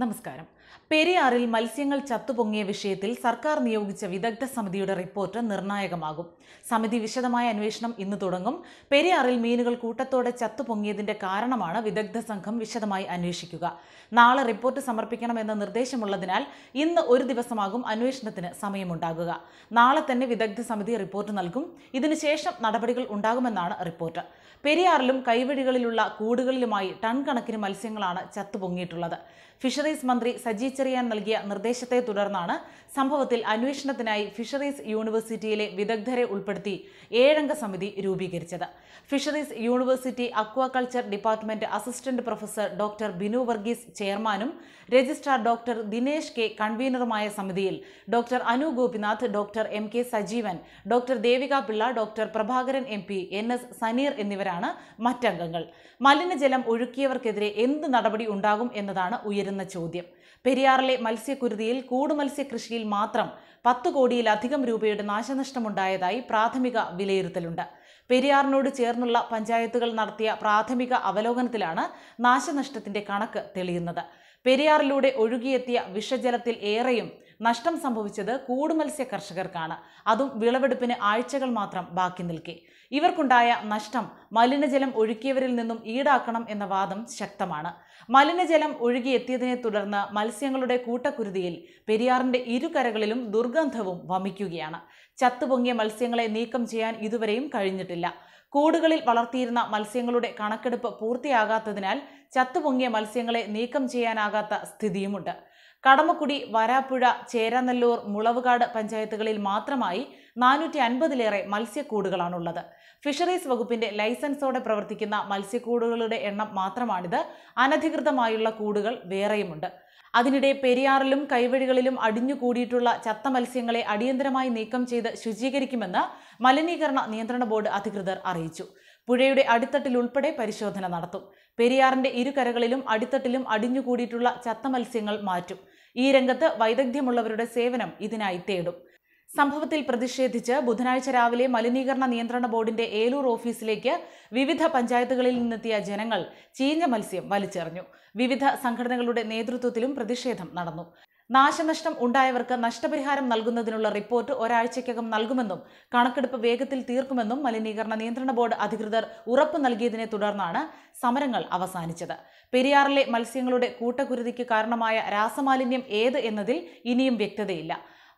നമസ്കാരം പെരിയാറിൽ മത്സ്യങ്ങൾ ചത്തുപൊങ്ങിയ വിഷയത്തിൽ സർക്കാർ നിയോഗിച്ച വിദഗ്ധ സമിതിയുടെ റിപ്പോർട്ട് നിർണായകമാകും സമിതി വിശദമായ അന്വേഷണം ഇന്ന് തുടങ്ങും പെരിയാറിൽ മീനുകൾ കൂട്ടത്തോടെ ചത്തുപൊങ്ങിയതിന്റെ കാരണമാണ് വിദഗ്ധ സംഘം വിശദമായി അന്വേഷിക്കുക നാളെ റിപ്പോർട്ട് സമർപ്പിക്കണമെന്ന നിർദ്ദേശമുള്ളതിനാൽ ഇന്ന് ഒരു ദിവസമാകും അന്വേഷണത്തിന് സമയമുണ്ടാകുക നാളെ തന്നെ വിദഗ്ധ സമിതി റിപ്പോർട്ട് നൽകും ഇതിനുശേഷം നടപടികൾ ഉണ്ടാകുമെന്നാണ് റിപ്പോർട്ട് പെരിയാറിലും കൈവഴികളിലുള്ള കൂടുകളിലുമായി ടൺ കണക്കിന് മത്സ്യങ്ങളാണ് ചത്തുപൊങ്ങിയിട്ടുള്ളത് ഫിഷറി ഫിഷറീസ് മന്ത്രി സജി ചെറിയാൻ നൽകിയ നിർദ്ദേശത്തെ തുടർന്നാണ് സംഭവത്തിൽ അന്വേഷണത്തിനായി ഫിഷറീസ് യൂണിവേഴ്സിറ്റിയിലെ വിദഗ്ധരെ ഉൾപ്പെടുത്തി ഏഴംഗ സമിതി രൂപീകരിച്ചത് fisheries university aquaculture department assistant professor doctor Binu Varghese ചെയർമാനും രജിസ്ട്രാർ ഡോക്ടർ ദിനേശ് കെ കൺവീനറുമായ സമിതിയിൽ doctor Anu Gopinath doctor M K Sajeevan doctor Devika Pillai doctor Prabhakaran M P N S Saneer എന്നിവരാണ് മറ്റംഗങ്ങൾ മലിനജലം ഒഴുക്കിയവർക്കെതിരെ എന്ത് നടപടി ഉണ്ടാകും എന്നതാണ് ഉയരുന്ന ചോദ്യം പെരിയാറിലെ മത്സ്യക്കുരുതിയിൽ കൂടുമത്സ്യ കൃഷിയിൽ മാത്രം പത്തു കോടിയിലധികം രൂപയുടെ നാശനഷ്ടമുണ്ടായതായി പ്രാഥമിക വിലയിരുത്തലുണ്ട് പെരിയാറിനോട് ചേർന്നുള്ള പഞ്ചായത്തുകൾ നടത്തിയ പ്രാഥമിക അവലോകനത്തിലാണ് നാശനഷ്ടത്തിന്റെ കണക്ക് തെളിയുന്നത് പെരിയാറിലൂടെ ഒഴുകിയെത്തിയ വിഷജലത്തിൽ ഏറെയും നഷ്ടം സംഭവിച്ചത് കൂടുമത്സ്യ കർഷകർക്കാണ് അതും വിളവെടുപ്പിന് ആഴ്ചകൾ മാത്രം ബാക്കി നിൽക്കെ ഇവർക്കുണ്ടായ നഷ്ടം മലിനജലം ഒഴുക്കിയവരിൽ നിന്നും ഈടാക്കണം എന്ന വാദം ശക്തമാണ് മലിനജലം ഒഴുകിയെത്തിയതിനെ തുടർന്ന് മത്സ്യങ്ങളുടെ കൂട്ടക്കുരുതിയിൽ പെരിയാറിന്റെ ഇരുകരകളിലും ദുർഗന്ധവും വമിക്കുകയാണ് ചത്തുപൊങ്ങിയ മത്സ്യങ്ങളെ നീക്കം ചെയ്യാൻ ഇതുവരെയും കഴിഞ്ഞിട്ടില്ല കൂടുകളിൽ വളർത്തിയിരുന്ന മത്സ്യങ്ങളുടെ കണക്കെടുപ്പ് പൂർത്തിയാകാത്തതിനാൽ ചത്തുപൊങ്ങിയ മത്സ്യങ്ങളെ നീക്കം ചെയ്യാനാകാത്ത സ്ഥിതിയുമുണ്ട് കടമക്കുടി വരാപ്പുഴ ചേരാനല്ലൂർ മുളവുകാട് പഞ്ചായത്തുകളിൽ മാത്രമായി നാനൂറ്റി അൻപതിലേറെ മത്സ്യക്കൂടുകളാണുള്ളത് ഫിഷറീസ് വകുപ്പിന്റെ ലൈസൻസോടെ പ്രവർത്തിക്കുന്ന മത്സ്യക്കൂടുകളുടെ എണ്ണം മാത്രമാണിത് അനധികൃതമായുള്ള കൂടുകൾ വേറെയുമുണ്ട് അതിനിടെ പെരിയാറിലും കൈവഴികളിലും അടിഞ്ഞുകൂടിയിട്ടുള്ള ചത്ത മത്സ്യങ്ങളെ അടിയന്തരമായി നീക്കം ചെയ്ത് ശുചീകരിക്കുമെന്ന് മലിനീകരണ നിയന്ത്രണ ബോർഡ് അധികൃതർ അറിയിച്ചു പുഴയുടെ അടിത്തട്ടിലുൾപ്പെടെ പരിശോധന നടത്തും പെരിയാറിന്റെ ഇരുകരകളിലും അടിത്തട്ടിലും അടിഞ്ഞുകൂടിയിട്ടുള്ള ചത്ത മത്സ്യങ്ങൾ മാറ്റും ഈ രംഗത്ത് വൈദഗ്ധ്യമുള്ളവരുടെ സേവനം ഇതിനായി തേടും സംഭവത്തിൽ പ്രതിഷേധിച്ച് ബുധനാഴ്ച രാവിലെ മലിനീകരണ നിയന്ത്രണ ബോർഡിന്റെ ഏലൂർ ഓഫീസിലേക്ക് വിവിധ പഞ്ചായത്തുകളിൽ നിന്നെത്തിയ ജനങ്ങൾ ചീഞ്ഞ മത്സ്യം വലിച്ചെറിഞ്ഞു വിവിധ സംഘടനകളുടെ നേതൃത്വത്തിലും പ്രതിഷേധം നടന്നു നാശനഷ്ടം ഉണ്ടായവർക്ക് നഷ്ടപരിഹാരം നൽകുന്നതിനുള്ള റിപ്പോർട്ട് ഒരാഴ്ചയ്ക്കകം നൽകുമെന്നും കണക്കെടുപ്പ് വേഗത്തിൽ തീർക്കുമെന്നും മലിനീകരണ നിയന്ത്രണ ബോർഡ് അധികൃതർ ഉറപ്പ് നൽകിയതിനെ തുടർന്നാണ് സമരങ്ങൾ അവസാനിച്ചത് പെരിയാറിലെ മത്സ്യങ്ങളുടെ കൂട്ടക്കുരുതിക്ക് കാരണമായ രാസമാലിന്യം ഏത് എന്നതിൽ ഇനിയും വ്യക്തതയില്ല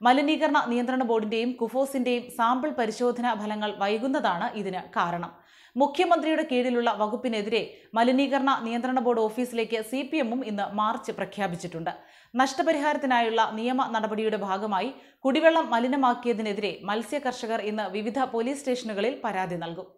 മലിനീകരണ നിയന്ത്രണ ബോർഡിന്റെയും കുഫോസിന്റെയും സാമ്പിൾ പരിശോധനാ ഫലങ്ങൾ വൈകുന്നതാണ് ഇതിന് കാരണം മുഖ്യമന്ത്രിയുടെ കീഴിലുള്ള വകുപ്പിനെതിരെ മലിനീകരണ നിയന്ത്രണ ബോർഡ് ഓഫീസിലേക്ക് സി പി എമ്മും ഇന്ന് മാർച്ച് പ്രഖ്യാപിച്ചിട്ടുണ്ട് നഷ്ടപരിഹാരത്തിനായുള്ള നിയമ നടപടിയുടെ ഭാഗമായി കുടിവെള്ളം മലിനമാക്കിയതിനെതിരെ മത്സ്യകർഷകർ ഇന്ന് വിവിധ പോലീസ് സ്റ്റേഷനുകളിൽ പരാതി നൽകും